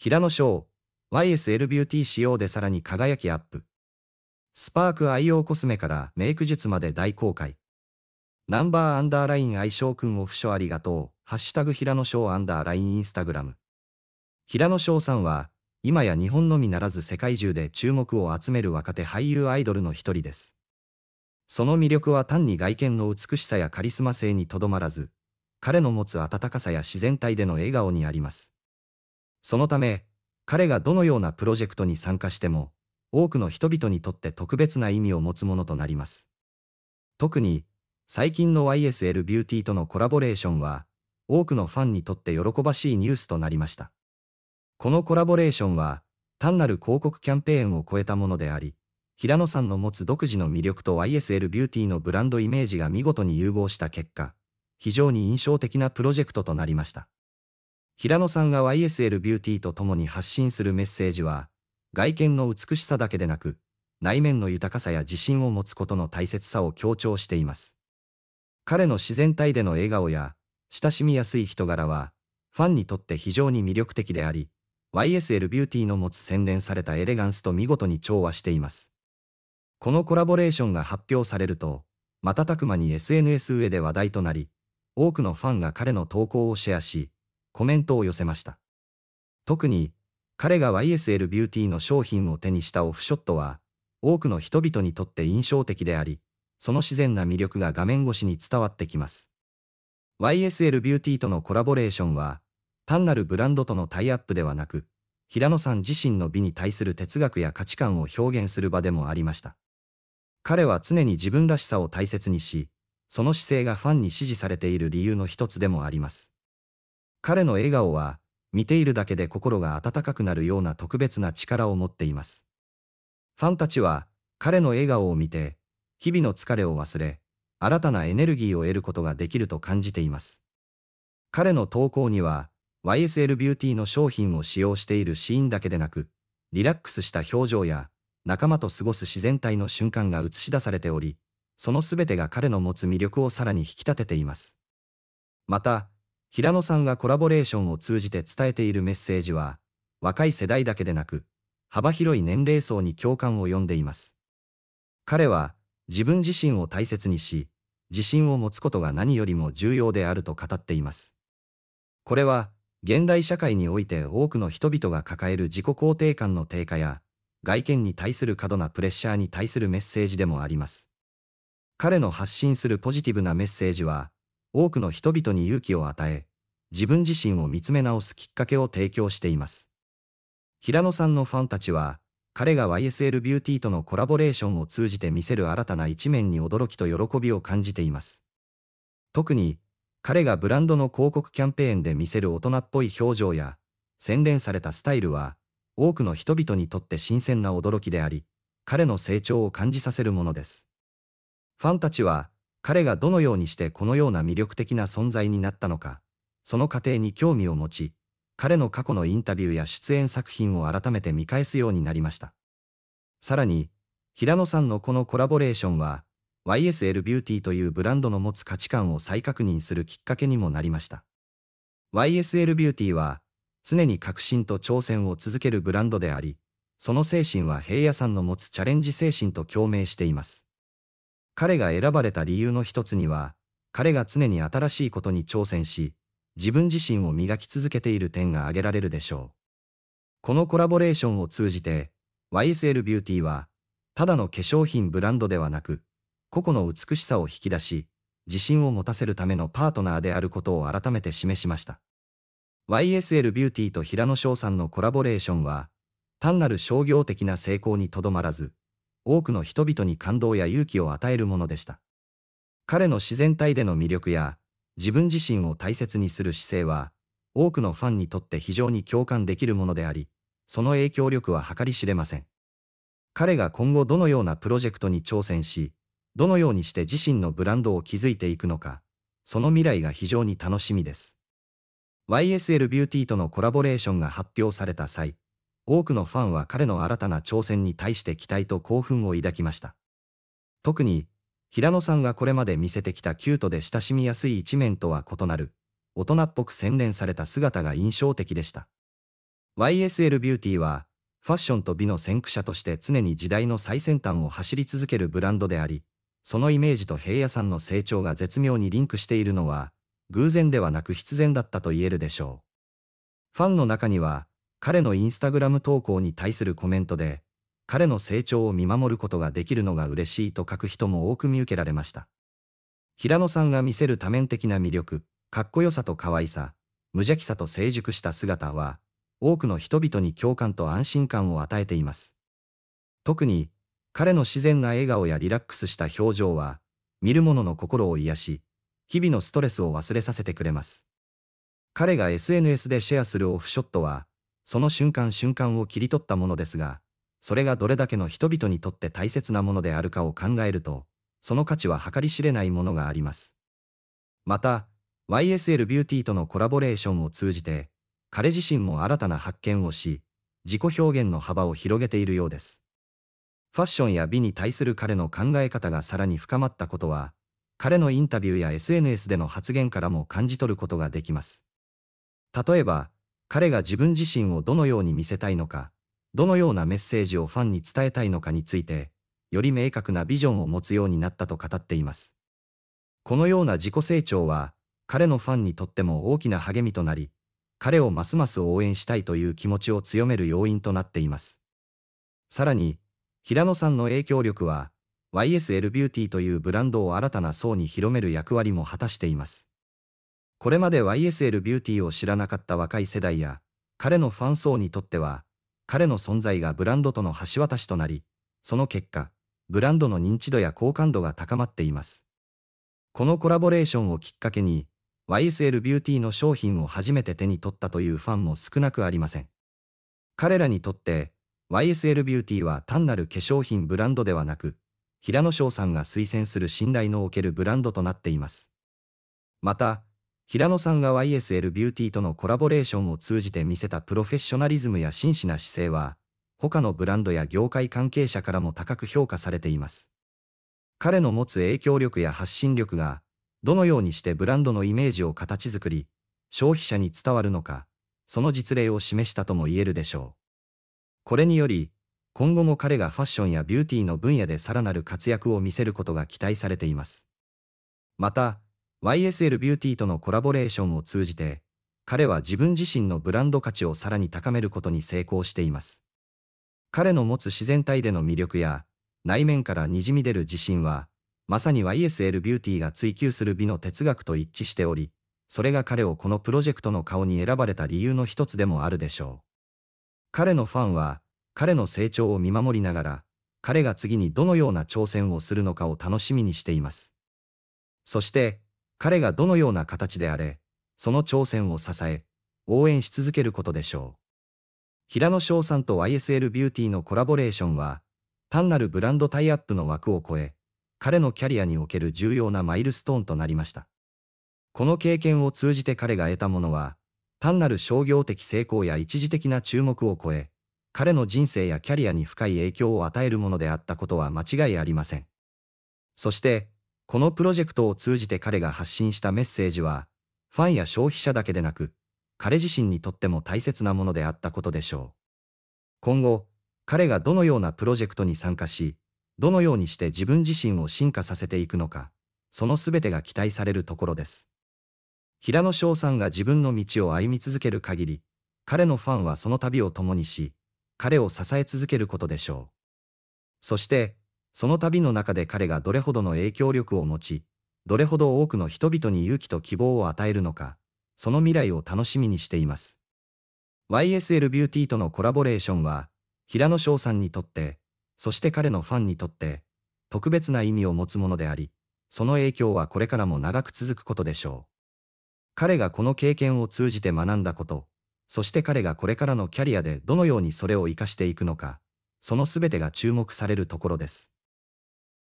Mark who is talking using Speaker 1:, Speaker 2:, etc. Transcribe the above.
Speaker 1: 平野翔、YSL ビューティー仕様でさらに輝きアップ。スパーク愛用コスメからメイク術まで大公開。ナンバーアンダーライン愛称くんを不所ありがとう。ハッシュタグ平野翔アンダーラインインスタグラム。平野翔さんは、今や日本のみならず世界中で注目を集める若手俳優アイドルの一人です。その魅力は単に外見の美しさやカリスマ性にとどまらず、彼の持つ温かさや自然体での笑顔にあります。そのため、彼がどのようなプロジェクトに参加しても、多くの人々にとって特別な意味を持つものとなります。特に、最近の YSL ビューティーとのコラボレーションは、多くのファンにとって喜ばしいニュースとなりました。このコラボレーションは、単なる広告キャンペーンを超えたものであり、平野さんの持つ独自の魅力と YSL ビューティーのブランドイメージが見事に融合した結果、非常に印象的なプロジェクトとなりました。平野さんが YSL ビューティーと共に発信するメッセージは、外見の美しさだけでなく、内面の豊かさや自信を持つことの大切さを強調しています。彼の自然体での笑顔や、親しみやすい人柄は、ファンにとって非常に魅力的であり、YSL ビューティーの持つ洗練されたエレガンスと見事に調和しています。このコラボレーションが発表されると、瞬く間に SNS 上で話題となり、多くのファンが彼の投稿をシェアし、コメントを寄せました。特に、彼が YSL ビューティーの商品を手にしたオフショットは、多くの人々にとって印象的であり、その自然な魅力が画面越しに伝わってきます。YSL ビューティーとのコラボレーションは、単なるブランドとのタイアップではなく、平野さん自身の美に対する哲学や価値観を表現する場でもありました。彼は常に自分らしさを大切にし、その姿勢がファンに支持されている理由の一つでもあります。彼の笑顔は、見ているだけで心が温かくなるような特別な力を持っています。ファンたちは、彼の笑顔を見て、日々の疲れを忘れ、新たなエネルギーを得ることができると感じています。彼の投稿には、YSL ビューティーの商品を使用しているシーンだけでなく、リラックスした表情や、仲間と過ごす自然体の瞬間が映し出されており、その全てが彼の持つ魅力をさらに引き立てています。また、平野さんがコラボレーションを通じて伝えているメッセージは、若い世代だけでなく、幅広い年齢層に共感を呼んでいます。彼は、自分自身を大切にし、自信を持つことが何よりも重要であると語っています。これは、現代社会において多くの人々が抱える自己肯定感の低下や、外見に対する過度なプレッシャーに対するメッセージでもあります。彼の発信するポジティブなメッセージは、多くの人々に勇気を与え、自分自身を見つめ直すきっかけを提供しています。平野さんのファンたちは、彼が YSL ビューティーとのコラボレーションを通じて見せる新たな一面に驚きと喜びを感じています。特に、彼がブランドの広告キャンペーンで見せる大人っぽい表情や、洗練されたスタイルは、多くの人々にとって新鮮な驚きであり、彼の成長を感じさせるものです。ファンたちは、彼がどのようにしてこのような魅力的な存在になったのか、その過程に興味を持ち、彼の過去のインタビューや出演作品を改めて見返すようになりました。さらに、平野さんのこのコラボレーションは、YSL ビューティーというブランドの持つ価値観を再確認するきっかけにもなりました。YSL ビューティーは、常に革新と挑戦を続けるブランドであり、その精神は平野さんの持つチャレンジ精神と共鳴しています。彼が選ばれた理由の一つには、彼が常に新しいことに挑戦し、自分自身を磨き続けている点が挙げられるでしょう。このコラボレーションを通じて、YSL ビューティーは、ただの化粧品ブランドではなく、個々の美しさを引き出し、自信を持たせるためのパートナーであることを改めて示しました。YSL ビューティーと平野翔さんのコラボレーションは、単なる商業的な成功にとどまらず、多くの人々に感動や勇気を与えるものでした。彼の自然体での魅力や、自分自身を大切にする姿勢は、多くのファンにとって非常に共感できるものであり、その影響力は計り知れません。彼が今後どのようなプロジェクトに挑戦し、どのようにして自身のブランドを築いていくのか、その未来が非常に楽しみです。YSL ビューティーとのコラボレーションが発表された際、多くのファンは彼の新たな挑戦に対して期待と興奮を抱きました。特に、平野さんがこれまで見せてきたキュートで親しみやすい一面とは異なる、大人っぽく洗練された姿が印象的でした。YSL ビューティーは、ファッションと美の先駆者として常に時代の最先端を走り続けるブランドであり、そのイメージと平野さんの成長が絶妙にリンクしているのは、偶然ではなく必然だったと言えるでしょう。ファンの中には、彼のインスタグラム投稿に対するコメントで、彼の成長を見守ることができるのが嬉しいと書く人も多く見受けられました。平野さんが見せる多面的な魅力、かっこよさと可愛さ、無邪気さと成熟した姿は、多くの人々に共感と安心感を与えています。特に、彼の自然な笑顔やリラックスした表情は、見る者の心を癒し、日々のストレスを忘れさせてくれます。彼が SNS でシェアするオフショットは、その瞬間瞬間を切り取ったものですが、それがどれだけの人々にとって大切なものであるかを考えると、その価値は計り知れないものがあります。また、YSL ビューティーとのコラボレーションを通じて、彼自身も新たな発見をし、自己表現の幅を広げているようです。ファッションや美に対する彼の考え方がさらに深まったことは、彼のインタビューや SNS での発言からも感じ取ることができます。例えば、彼が自分自身をどのように見せたいのか、どのようなメッセージをファンに伝えたいのかについて、より明確なビジョンを持つようになったと語っています。このような自己成長は、彼のファンにとっても大きな励みとなり、彼をますます応援したいという気持ちを強める要因となっています。さらに、平野さんの影響力は、YSL ビューティーというブランドを新たな層に広める役割も果たしています。これまで YSL ビューティーを知らなかった若い世代や、彼のファン層にとっては、彼の存在がブランドとの橋渡しとなり、その結果、ブランドの認知度や好感度が高まっています。このコラボレーションをきっかけに、YSL ビューティーの商品を初めて手に取ったというファンも少なくありません。彼らにとって、YSL ビューティーは単なる化粧品ブランドではなく、平野翔さんが推薦する信頼のおけるブランドとなっています。また、平野さんが YSL ビューティーとのコラボレーションを通じて見せたプロフェッショナリズムや真摯な姿勢は、他のブランドや業界関係者からも高く評価されています。彼の持つ影響力や発信力が、どのようにしてブランドのイメージを形作り、消費者に伝わるのか、その実例を示したとも言えるでしょう。これにより、今後も彼がファッションやビューティーの分野でさらなる活躍を見せることが期待されています。また、YSL ビューティーとのコラボレーションを通じて、彼は自分自身のブランド価値をさらに高めることに成功しています。彼の持つ自然体での魅力や、内面からにじみ出る自信は、まさに YSL ビューティーが追求する美の哲学と一致しており、それが彼をこのプロジェクトの顔に選ばれた理由の一つでもあるでしょう。彼のファンは、彼の成長を見守りながら、彼が次にどのような挑戦をするのかを楽しみにしています。そして、彼がどのような形であれ、その挑戦を支え、応援し続けることでしょう。平野翔さんと YSL ビューティーのコラボレーションは、単なるブランドタイアップの枠を超え、彼のキャリアにおける重要なマイルストーンとなりました。この経験を通じて彼が得たものは、単なる商業的成功や一時的な注目を超え、彼の人生やキャリアに深い影響を与えるものであったことは間違いありません。そして、このプロジェクトを通じて彼が発信したメッセージは、ファンや消費者だけでなく、彼自身にとっても大切なものであったことでしょう。今後、彼がどのようなプロジェクトに参加し、どのようにして自分自身を進化させていくのか、その全てが期待されるところです。平野翔さんが自分の道を歩み続ける限り、彼のファンはその旅を共にし、彼を支え続けることでしょう。そして、その旅の中で彼がどれほどの影響力を持ち、どれほど多くの人々に勇気と希望を与えるのか、その未来を楽しみにしています。YSL ビューティーとのコラボレーションは、平野翔さんにとって、そして彼のファンにとって、特別な意味を持つものであり、その影響はこれからも長く続くことでしょう。彼がこの経験を通じて学んだこと、そして彼がこれからのキャリアでどのようにそれを活かしていくのか、その全てが注目されるところです。